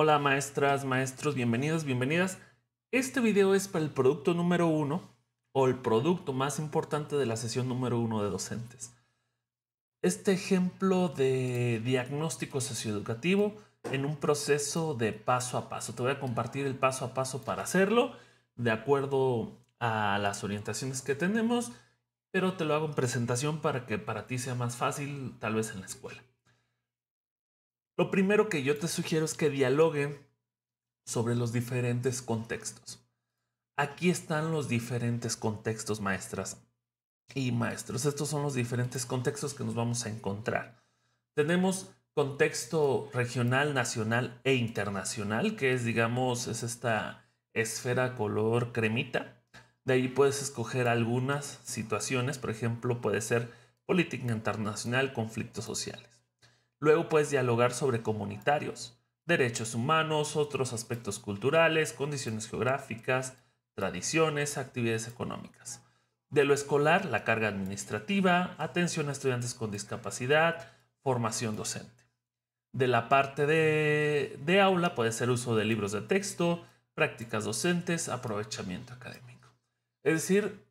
Hola maestras, maestros, bienvenidos, bienvenidas. Este video es para el producto número uno o el producto más importante de la sesión número uno de docentes. Este ejemplo de diagnóstico socioeducativo en un proceso de paso a paso. Te voy a compartir el paso a paso para hacerlo de acuerdo a las orientaciones que tenemos, pero te lo hago en presentación para que para ti sea más fácil tal vez en la escuela. Lo primero que yo te sugiero es que dialoguen sobre los diferentes contextos. Aquí están los diferentes contextos, maestras y maestros. Estos son los diferentes contextos que nos vamos a encontrar. Tenemos contexto regional, nacional e internacional, que es, digamos, es esta esfera color cremita. De ahí puedes escoger algunas situaciones, por ejemplo, puede ser política internacional, conflictos sociales. Luego puedes dialogar sobre comunitarios, derechos humanos, otros aspectos culturales, condiciones geográficas, tradiciones, actividades económicas. De lo escolar, la carga administrativa, atención a estudiantes con discapacidad, formación docente. De la parte de, aula puede ser uso de libros de texto, prácticas docentes, aprovechamiento académico. Es decir,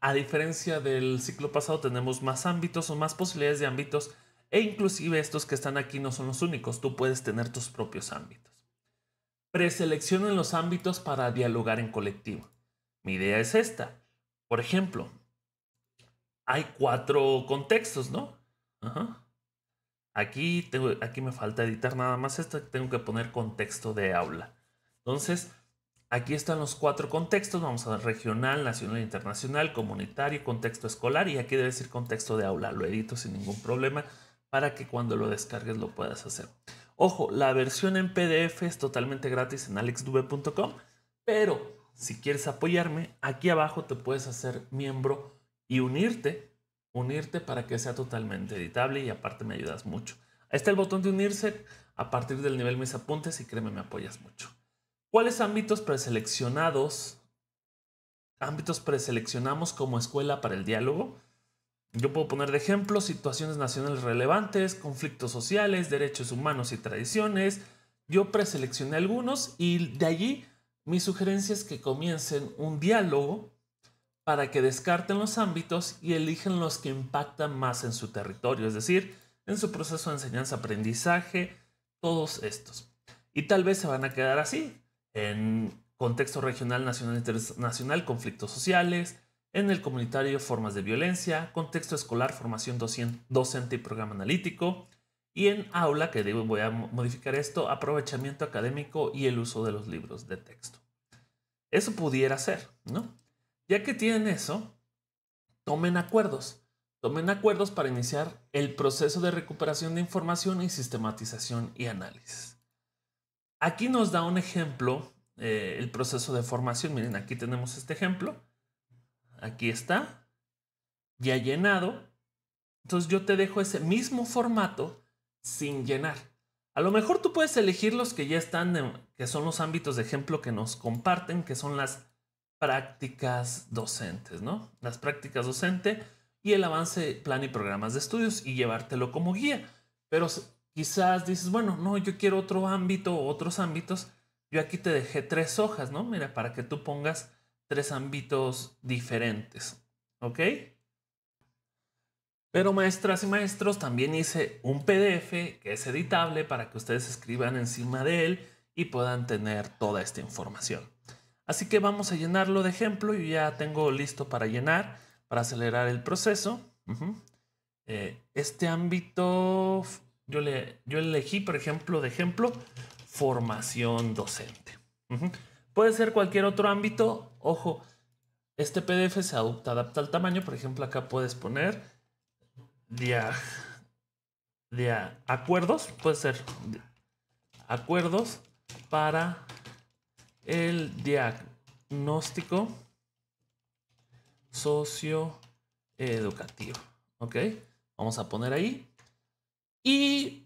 a diferencia del ciclo pasado tenemos más ámbitos o más posibilidades de ámbitos e inclusive estos que están aquí no son los únicos, tú puedes tener tus propios ámbitos. Preseleccionen los ámbitos para dialogar en colectivo. Mi idea es esta. Por ejemplo, hay cuatro contextos, ¿no? Aquí, tengo, aquí me falta editar nada más esto. tengo que poner contexto de aula. Entonces, Aquí están los cuatro contextos, vamos a ver regional, nacional, e internacional, comunitario, contexto escolar y aquí debe decir contexto de aula, lo edito sin ningún problema para que cuando lo descargues lo puedas hacer. Ojo, la versión en PDF es totalmente gratis en alexdube.com, pero si quieres apoyarme, aquí abajo te puedes hacer miembro y unirte, unirte para que sea totalmente editable y aparte me ayudas mucho. Ahí está el botón de unirse a partir del nivel mis apuntes y créeme, me apoyas mucho. ¿Cuáles ámbitos preseleccionados? Ámbitos preseleccionamos como escuela para el diálogo. Yo puedo poner de ejemplo situaciones nacionales relevantes, conflictos sociales, derechos humanos y tradiciones. Yo preseleccioné algunos y de allí mi sugerencia es que comiencen un diálogo para que descarten los ámbitos y elijan los que impactan más en su territorio, es decir, en su proceso de enseñanza-aprendizaje, todos estos. Y tal vez se van a quedar así, en contexto regional, nacional, internacional, conflictos sociales, en el comunitario Formas de Violencia, Contexto Escolar, Formación Docente y Programa Analítico, y en Aula, que digo, voy a modificar esto, Aprovechamiento Académico y el uso de los libros de texto. Eso pudiera ser, ¿no? Ya que tienen eso, tomen acuerdos. Tomen acuerdos para iniciar el proceso de recuperación de información y sistematización y análisis. Aquí nos da un ejemplo, eh, el proceso de formación. Miren, aquí tenemos este ejemplo aquí está, ya llenado. Entonces yo te dejo ese mismo formato sin llenar. A lo mejor tú puedes elegir los que ya están, que son los ámbitos de ejemplo que nos comparten, que son las prácticas docentes, ¿no? Las prácticas docente y el avance, plan y programas de estudios y llevártelo como guía. Pero quizás dices, bueno, no, yo quiero otro ámbito otros ámbitos. Yo aquí te dejé tres hojas, ¿no? Mira, para que tú pongas tres ámbitos diferentes. ¿Ok? Pero maestras y maestros, también hice un PDF que es editable para que ustedes escriban encima de él y puedan tener toda esta información. Así que vamos a llenarlo de ejemplo. Yo ya tengo listo para llenar, para acelerar el proceso. Eh, este ámbito, yo, le, yo elegí, por ejemplo, de ejemplo, formación docente. Puede ser cualquier otro ámbito. Ojo, este PDF se adapta, al tamaño. Por ejemplo, acá puedes poner acuerdos. Puede ser acuerdos para el diagnóstico socioeducativo. ¿Ok? Vamos a poner ahí. Y,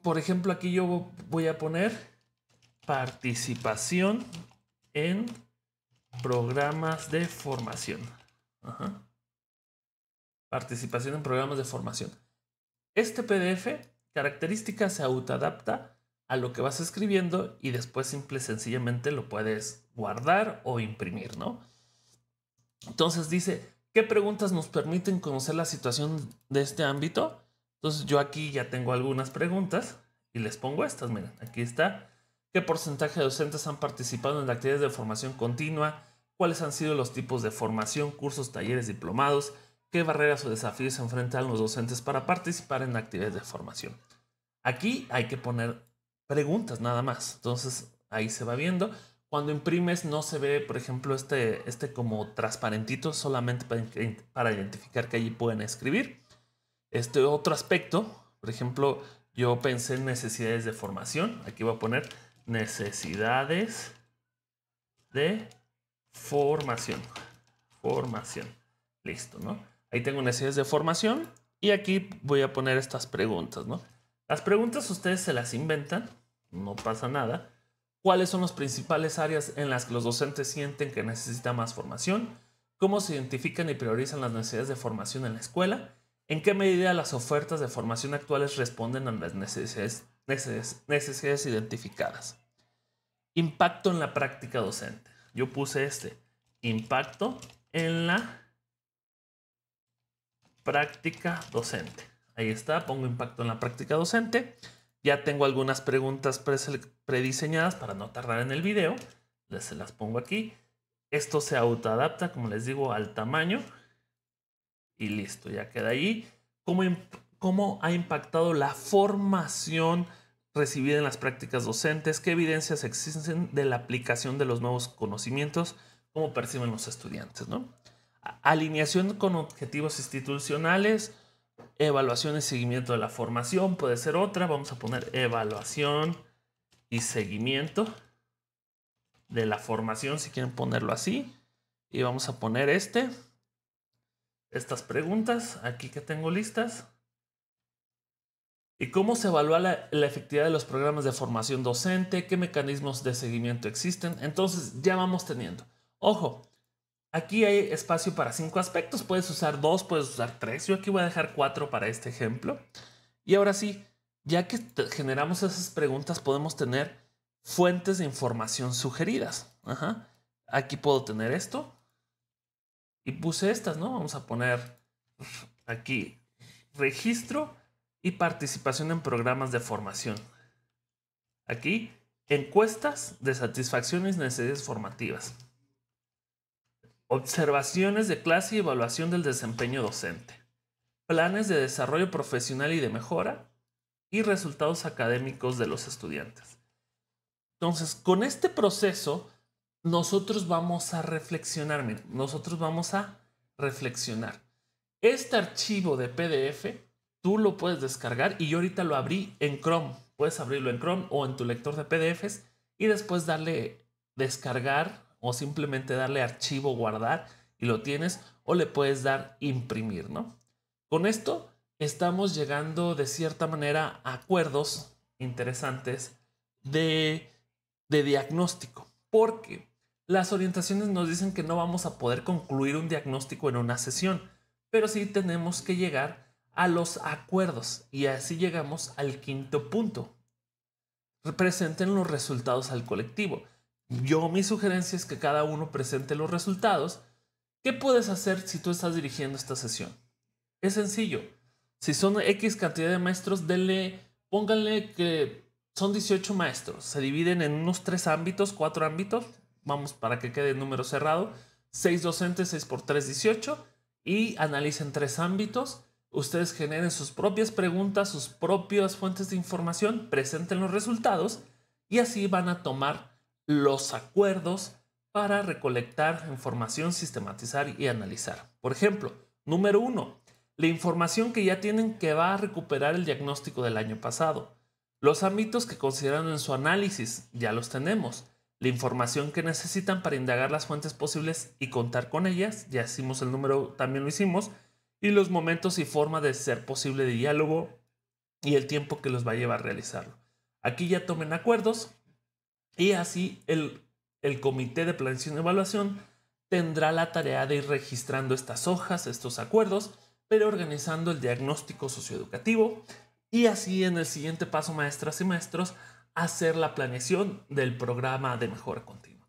por ejemplo, aquí yo voy a poner participación en programas de formación. Participación en programas de formación. Este PDF, características, se autoadapta a lo que vas escribiendo y después simple sencillamente lo puedes guardar o imprimir, ¿no? Entonces dice, ¿qué preguntas nos permiten conocer la situación de este ámbito? Entonces yo aquí ya tengo algunas preguntas y les pongo estas, miren, aquí está qué porcentaje de docentes han participado en actividades de formación continua, cuáles han sido los tipos de formación, cursos, talleres, diplomados, qué barreras o desafíos se enfrentan los docentes para participar en actividades de formación. Aquí hay que poner preguntas nada más, entonces ahí se va viendo. Cuando imprimes no se ve, por ejemplo, este, este como transparentito solamente para, para identificar que allí pueden escribir. Este otro aspecto, por ejemplo, yo pensé en necesidades de formación. Aquí voy a poner necesidades de formación. Formación. Listo, ¿no? Ahí tengo necesidades de formación y aquí voy a poner estas preguntas, ¿no? Las preguntas ustedes se las inventan, no pasa nada. ¿Cuáles son las principales áreas en las que los docentes sienten que necesita más formación? ¿Cómo se identifican y priorizan las necesidades de formación en la escuela? ¿En qué medida las ofertas de formación actuales responden a las necesidades necesidades identificadas. Impacto en la práctica docente. Yo puse este. Impacto en la práctica docente. Ahí está, pongo impacto en la práctica docente. Ya tengo algunas preguntas prediseñadas para no tardar en el video. Les las pongo aquí. Esto se autoadapta, como les digo, al tamaño. Y listo, ya queda ahí. ¿Cómo, cómo ha impactado la formación recibida en las prácticas docentes, qué evidencias existen de la aplicación de los nuevos conocimientos, cómo perciben los estudiantes, Alineación con objetivos institucionales, evaluación y seguimiento de la formación, puede ser otra, vamos a poner evaluación y seguimiento de la formación, si quieren ponerlo así, y vamos a poner este, estas preguntas aquí que tengo listas. ¿Y cómo se evalúa la, efectividad de los programas de formación docente? ¿Qué mecanismos de seguimiento existen? Entonces ya vamos teniendo. Ojo, aquí hay espacio para cinco aspectos. Puedes usar dos, puedes usar tres. Yo aquí voy a dejar cuatro para este ejemplo. Y ahora sí, ya que generamos esas preguntas, podemos tener fuentes de información sugeridas. Ajá. Aquí puedo tener esto. Y puse estas, ¿no? Vamos a poner aquí registro y participación en programas de formación. Aquí, encuestas de satisfacciones y necesidades formativas. Observaciones de clase y evaluación del desempeño docente. Planes de desarrollo profesional y de mejora. Y resultados académicos de los estudiantes. Entonces, con este proceso, nosotros vamos a reflexionar. nosotros vamos a reflexionar. Este archivo de PDF tú lo puedes descargar y yo ahorita lo abrí en Chrome. Puedes abrirlo en Chrome o en tu lector de PDFs y después darle descargar o simplemente darle archivo guardar y lo tienes o le puedes dar imprimir, ¿no? Con esto estamos llegando de cierta manera a acuerdos interesantes de, de diagnóstico, porque las orientaciones nos dicen que no vamos a poder concluir un diagnóstico en una sesión, pero sí tenemos que llegar a los acuerdos y así llegamos al quinto punto. Presenten los resultados al colectivo. Yo mi sugerencia es que cada uno presente los resultados. ¿Qué puedes hacer si tú estás dirigiendo esta sesión? Es sencillo. Si son X cantidad de maestros, denle, pónganle que son 18 maestros. Se dividen en unos tres ámbitos, cuatro ámbitos. Vamos para que quede el número cerrado. 6 docentes, 6 por 3, 18. Y analicen tres ámbitos Ustedes generen sus propias preguntas, sus propias fuentes de información, presenten los resultados y así van a tomar los acuerdos para recolectar información, sistematizar y analizar. Por ejemplo, número uno, la información que ya tienen que va a recuperar el diagnóstico del año pasado. Los ámbitos que consideran en su análisis ya los tenemos. La información que necesitan para indagar las fuentes posibles y contar con ellas, ya hicimos el número, también lo hicimos y los momentos y forma de ser posible de diálogo y el tiempo que los va a llevar a realizarlo. Aquí ya tomen acuerdos y así el, el comité de planeación y evaluación tendrá la tarea de ir registrando estas hojas, estos acuerdos, pero organizando el diagnóstico socioeducativo y así en el siguiente paso, maestras y maestros, hacer la planeación del programa de mejora continua.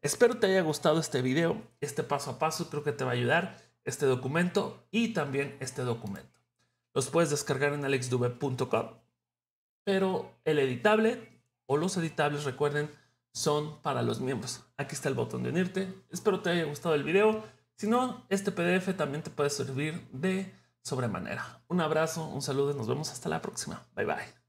Espero te haya gustado este video, este paso a paso creo que te va a ayudar este documento y también este documento. Los puedes descargar en alexdube.com, pero el editable o los editables, recuerden, son para los miembros. Aquí está el botón de unirte. Espero te haya gustado el video. Si no, este PDF también te puede servir de sobremanera. Un abrazo, un saludo y nos vemos hasta la próxima. Bye bye.